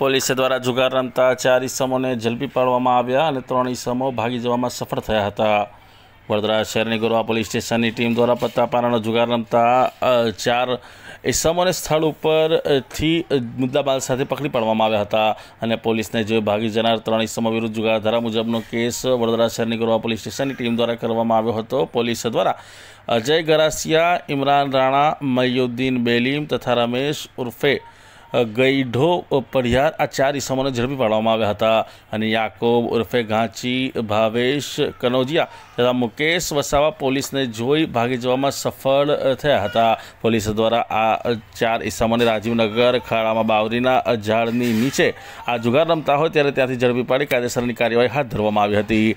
police દ્વારા જુગાર રમત ચાર ઇસમોને જલબી પાડવામાં આવ્યા અને ત્રણ ઇસમો ભાગી જવામાં સફળ થયા હતા વડરા શહેર નિકોપોલીસ સ્ટેશનની ટીમ દ્વારા પત્રાપારનો જુગાર રમત ચાર ઇસમોને સ્થળ ઉપરથી મુદ્દામાલ સાથે પકડી પાડવામાં આવ્યા હતા અને પોલીસે જે ભાગી જનાર ત્રણ ઇસમો વિરુદ્ધ જુગાર ધારા મુજબનો કેસ વડરા શહેર નિકોપોલીસ સ્ટેશનની ટીમ દ્વારા કરવામાં આવ્યો હતો પોલીસ દ્વારા અજય ગરાસિયા ઇમરાન રાણા મયૂદ્દીન બેલીમ તથા રમેશ ઉર્ફે ગઈઢો ઓ પરિયાર આચાર્ય ઇસમાને ઝરબી પાડવામાં આવ્યા હતા અને યાકોબ ઉર્ફે ગાંચી ભાવેશ કનોજિયા રમેકેશ વસાવા પોલીસને જોઈ ભાગી જવામાં સફળ થયા હતા પોલીસ દ્વારા આ ચાર ઇસમાને રાજવીનગર ખાડામાં बावડીના ઝાડની નીચે આ જુગાર રમતા હોય ત્યારે ત્યાંથી ઝરબી પાડી કાયદેસરની કાર્યવાહી હાથ ધરવામાં આવી હતી